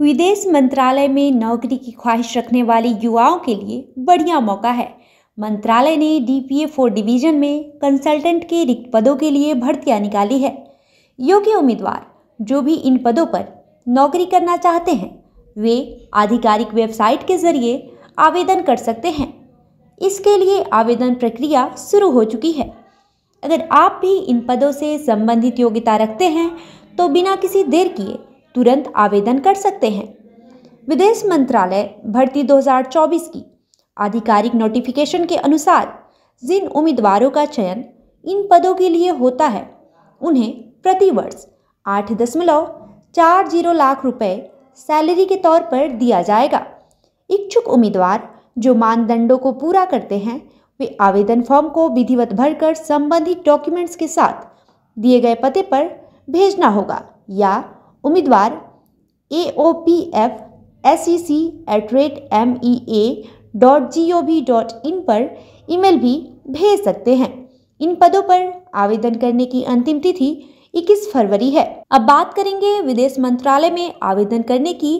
विदेश मंत्रालय में नौकरी की ख्वाहिश रखने वाले युवाओं के लिए बढ़िया मौका है मंत्रालय ने D P A four division में कंसल्टेंट के रिक्त पदों के लिए भर्तियां निकाली है योग्य उम्मीदवार जो भी इन पदों पर नौकरी करना चाहते हैं वे आधिकारिक वेबसाइट के जरिए आवेदन कर सकते हैं इसके लिए आवेदन प्रक्रिया शुरू हो चुकी है अगर आप भी इन पदों से संबंधित योग्यता रखते हैं तो बिना किसी देर किए तुरंत आवेदन कर सकते हैं विदेश मंत्रालय भर्ती 2024 की आधिकारिक नोटिफिकेशन के अनुसार जिन उम्मीदवारों का चयन इन पदों के लिए होता है उन्हें प्रतिवर्ष आठ दशमलव चार जीरो लाख रुपए सैलरी के तौर पर दिया जाएगा इच्छुक उम्मीदवार जो मानदंडों को पूरा करते हैं वे आवेदन फॉर्म को विधिवत भरकर संबंधित डॉक्यूमेंट्स के साथ दिए गए पते पर भेजना होगा या उम्मीदवार A O P F S E C at rate M E A dot G O V dot in पर ईमेल भी भेज सकते हैं इन पदों पर आवेदन करने की अंतिम तिथि 21 फरवरी है अब बात करेंगे विदेश मंत्रालय में आवेदन करने की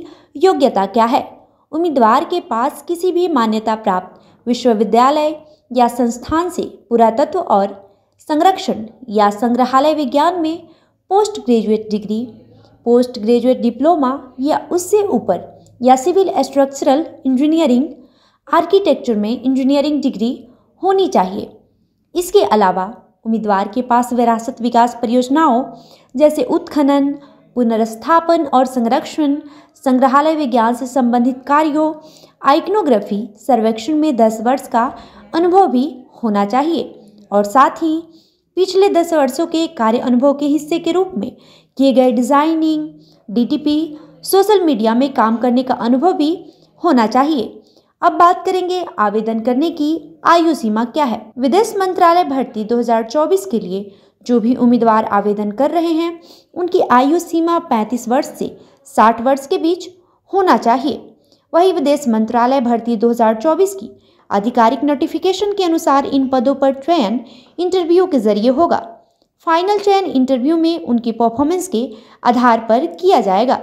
योग्यता क्या है उम्मीदवार के पास किसी भी मान्यता प्राप्त विश्वविद्यालय या संस्थान से पुरातत्व और संरक्षण या संग्रहालय विज्ञान में post graduate degree post graduate diploma या उससे ऊपर या सिविल स्ट्रक्चरल इंजीनियरिंग आर्किटेक्चर में इंजीनियरिंग डिग्री होनी चाहिए इसके अलावा उम्मीदवार के पास विरासत विकास परियोजनाओं जैसे उत्खनन पुनर्स्थापन और संरक्षण संग्रहालय विज्ञान से संबंधित कार्यों आइकनोग्राफी सर्वेक्षण में दस वर्ष का अनुभव भी होना चाहिए और साथ ही पिछले दस वर्षों के कार्य अनुभव के हिस्से के रूप में किए गए डिज़ाइनिंग डीटीपी सोशल मीडिया में काम करने का अनुभव भी होना चाहिए अब बात करेंगे आवेदन करने की आयु सीमा क्या है विदेश मंत्रालय भर्ती 2024 के लिए जो भी उम्मीदवार आवेदन कर रहे हैं उनकी आयु सीमा 35 वर्ष से 60 वर्ष के बीच होना चाहिए वही विदेश मंत्रालय भर्ती 2024 की आधिकारिक नोटिफिकेशन के अनुसार इन पदों पर चयन इंटरव्यू के जरिए होगा फाइनल चयन इंटरव्यू में उनकी परफॉर्मेंस के आधार पर किया जाएगा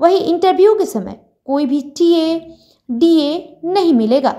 वही इंटरव्यू के समय कोई भी टी ए डी ए नहीं मिलेगा